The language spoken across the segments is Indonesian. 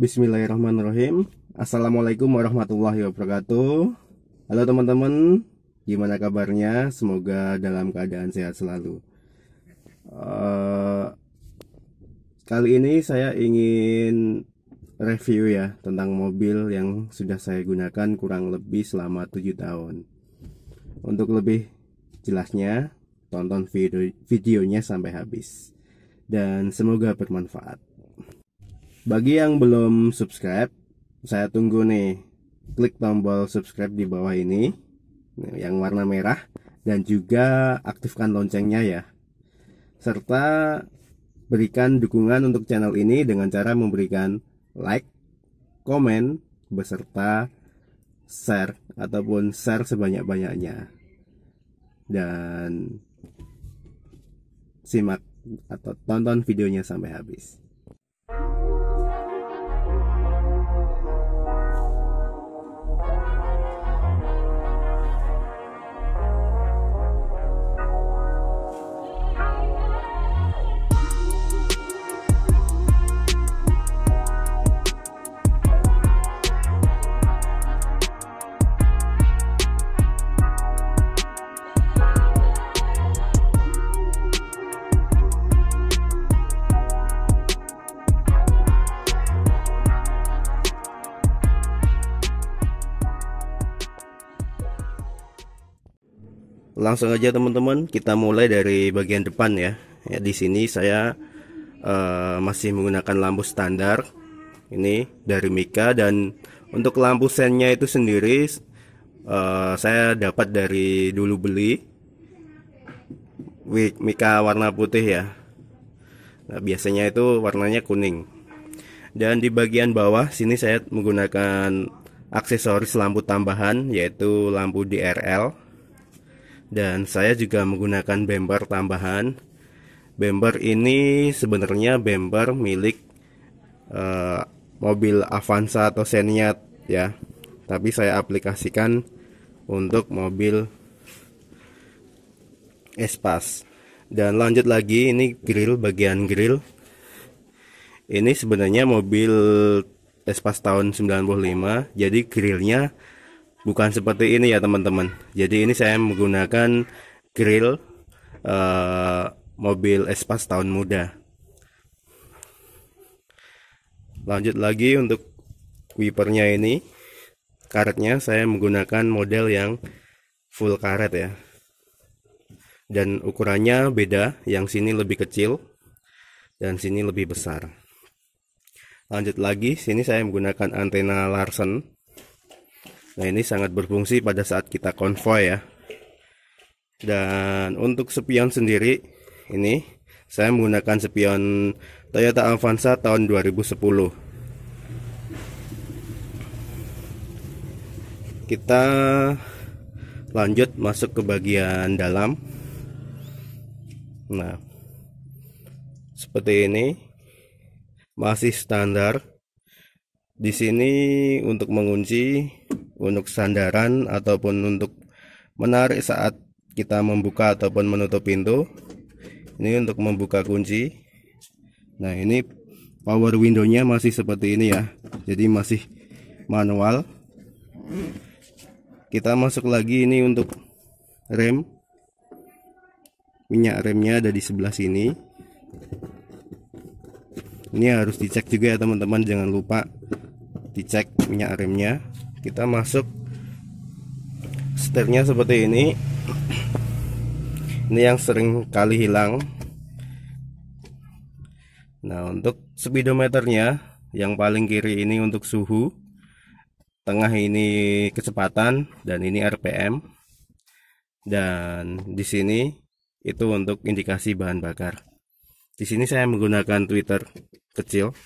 Bismillahirrahmanirrahim Assalamualaikum warahmatullahi wabarakatuh Halo teman-teman Gimana kabarnya? Semoga dalam keadaan sehat selalu uh, Kali ini saya ingin review ya Tentang mobil yang sudah saya gunakan kurang lebih selama 7 tahun Untuk lebih jelasnya Tonton video videonya sampai habis Dan semoga bermanfaat bagi yang belum subscribe, saya tunggu nih. Klik tombol subscribe di bawah ini yang warna merah dan juga aktifkan loncengnya ya. Serta berikan dukungan untuk channel ini dengan cara memberikan like, komen, beserta share ataupun share sebanyak-banyaknya. Dan simak atau tonton videonya sampai habis. langsung aja teman-teman kita mulai dari bagian depan ya, ya di sini saya uh, masih menggunakan lampu standar ini dari Mika dan untuk lampu sennya itu sendiri uh, saya dapat dari dulu beli Mika warna putih ya nah, biasanya itu warnanya kuning dan di bagian bawah sini saya menggunakan aksesoris lampu tambahan yaitu lampu DRL dan saya juga menggunakan bember tambahan bember ini sebenarnya bember milik uh, mobil Avanza atau Seniat ya tapi saya aplikasikan untuk mobil Espas dan lanjut lagi ini grill bagian grill ini sebenarnya mobil Espas tahun 95 jadi grillnya bukan seperti ini ya teman-teman jadi ini saya menggunakan grill uh, mobil Espas tahun muda lanjut lagi untuk wipernya ini karetnya saya menggunakan model yang full karet ya dan ukurannya beda yang sini lebih kecil dan sini lebih besar lanjut lagi sini saya menggunakan antena Larsen Nah ini sangat berfungsi pada saat kita konvoy ya. Dan untuk spion sendiri ini saya menggunakan spion Toyota Avanza tahun 2010. Kita lanjut masuk ke bagian dalam. Nah, seperti ini masih standar. Di sini untuk mengunci untuk sandaran ataupun untuk menarik saat kita membuka ataupun menutup pintu ini untuk membuka kunci nah ini power windownya masih seperti ini ya jadi masih manual kita masuk lagi ini untuk rem minyak remnya ada di sebelah sini ini harus dicek juga ya teman-teman jangan lupa dicek minyak remnya kita masuk setirnya seperti ini ini yang sering kali hilang nah untuk speedometernya yang paling kiri ini untuk suhu tengah ini kecepatan dan ini RPM dan di sini itu untuk indikasi bahan bakar di sini saya menggunakan Twitter kecil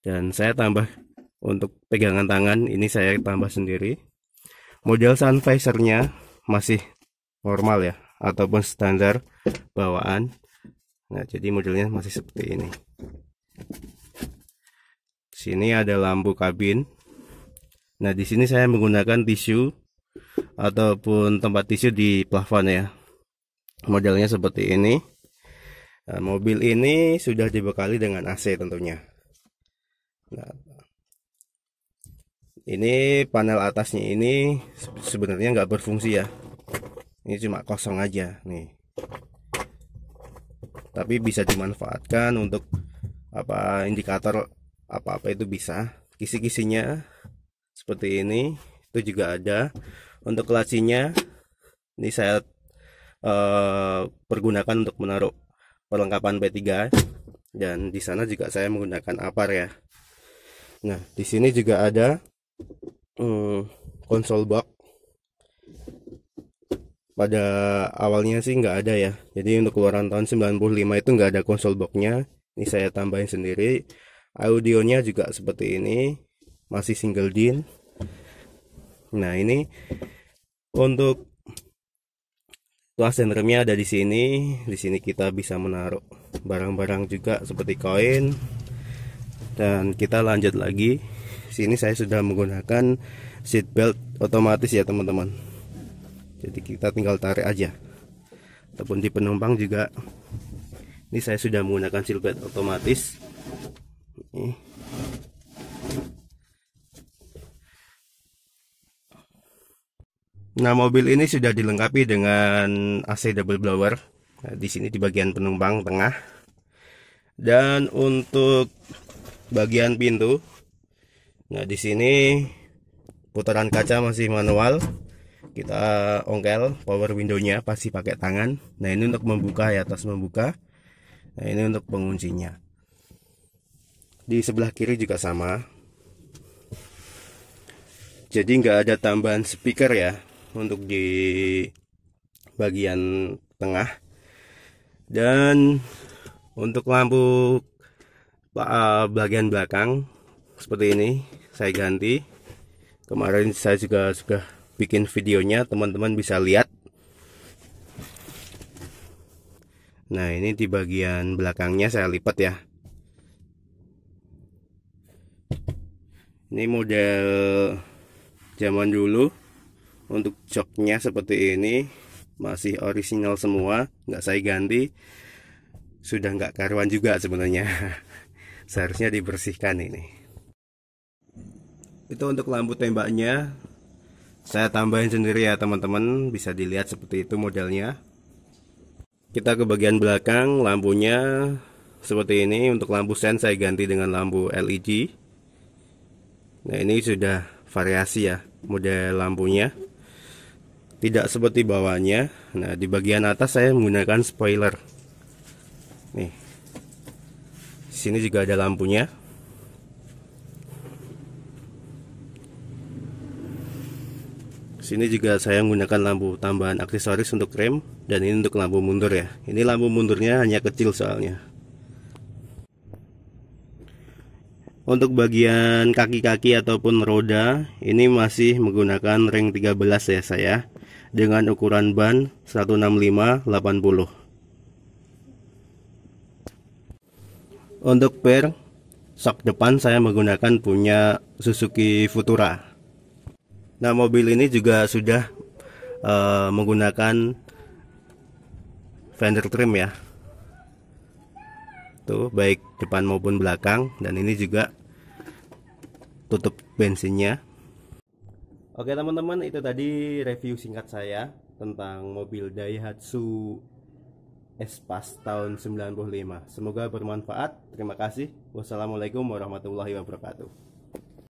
dan saya tambah untuk pegangan tangan ini saya tambah sendiri model sun visornya masih normal ya ataupun standar bawaan nah jadi modelnya masih seperti ini sini ada lampu kabin nah di sini saya menggunakan tisu ataupun tempat tisu di plafon ya modelnya seperti ini nah, mobil ini sudah dibekali dengan AC tentunya nah, ini panel atasnya ini sebenarnya nggak berfungsi ya ini cuma kosong aja nih tapi bisa dimanfaatkan untuk apa indikator apa-apa itu bisa kisi-kisinya seperti ini itu juga ada untuk lacinya ini saya uh, pergunakan untuk menaruh perlengkapan P3 dan di sana juga saya menggunakan apar ya nah di sini juga ada hmm, konsol box pada awalnya sih nggak ada ya jadi untuk keluaran tahun 95 itu nggak ada konsol boxnya ini saya tambahin sendiri audionya juga seperti ini masih single din nah ini untuk tuas dan remnya ada di sini di sini kita bisa menaruh barang-barang juga seperti koin dan kita lanjut lagi sini saya sudah menggunakan seat belt otomatis ya teman-teman jadi kita tinggal tarik aja ataupun di penumpang juga ini saya sudah menggunakan seat belt otomatis ini. Nah, mobil ini sudah dilengkapi dengan AC double blower. Nah, di sini di bagian penumpang tengah. Dan untuk bagian pintu Nah, di sini putaran kaca masih manual. Kita ongkel power windownya pasti pakai tangan. Nah, ini untuk membuka ya, atas membuka. Nah, ini untuk penguncinya. Di sebelah kiri juga sama. Jadi nggak ada tambahan speaker ya untuk di bagian tengah. Dan untuk lampu eh, bagian belakang seperti ini saya ganti kemarin saya juga sudah bikin videonya teman-teman bisa lihat nah ini di bagian belakangnya saya lipat ya ini model zaman dulu untuk joknya seperti ini masih original semua nggak saya ganti sudah nggak karuan juga sebenarnya seharusnya dibersihkan ini itu untuk lampu tembaknya saya tambahin sendiri ya teman-teman bisa dilihat seperti itu modelnya kita ke bagian belakang lampunya seperti ini untuk lampu sen saya ganti dengan lampu LED nah ini sudah variasi ya model lampunya tidak seperti bawahnya nah di bagian atas saya menggunakan spoiler nih sini juga ada lampunya sini juga saya menggunakan lampu tambahan aksesoris untuk rem dan ini untuk lampu mundur ya ini lampu mundurnya hanya kecil soalnya untuk bagian kaki-kaki ataupun roda ini masih menggunakan ring 13 ya saya dengan ukuran ban 165 80 untuk per sok depan saya menggunakan punya Suzuki Futura Nah, mobil ini juga sudah uh, menggunakan fender trim ya. Tuh, baik depan maupun belakang dan ini juga tutup bensinnya. Oke, teman-teman, itu tadi review singkat saya tentang mobil Daihatsu Espas tahun 95. Semoga bermanfaat. Terima kasih. Wassalamualaikum warahmatullahi wabarakatuh.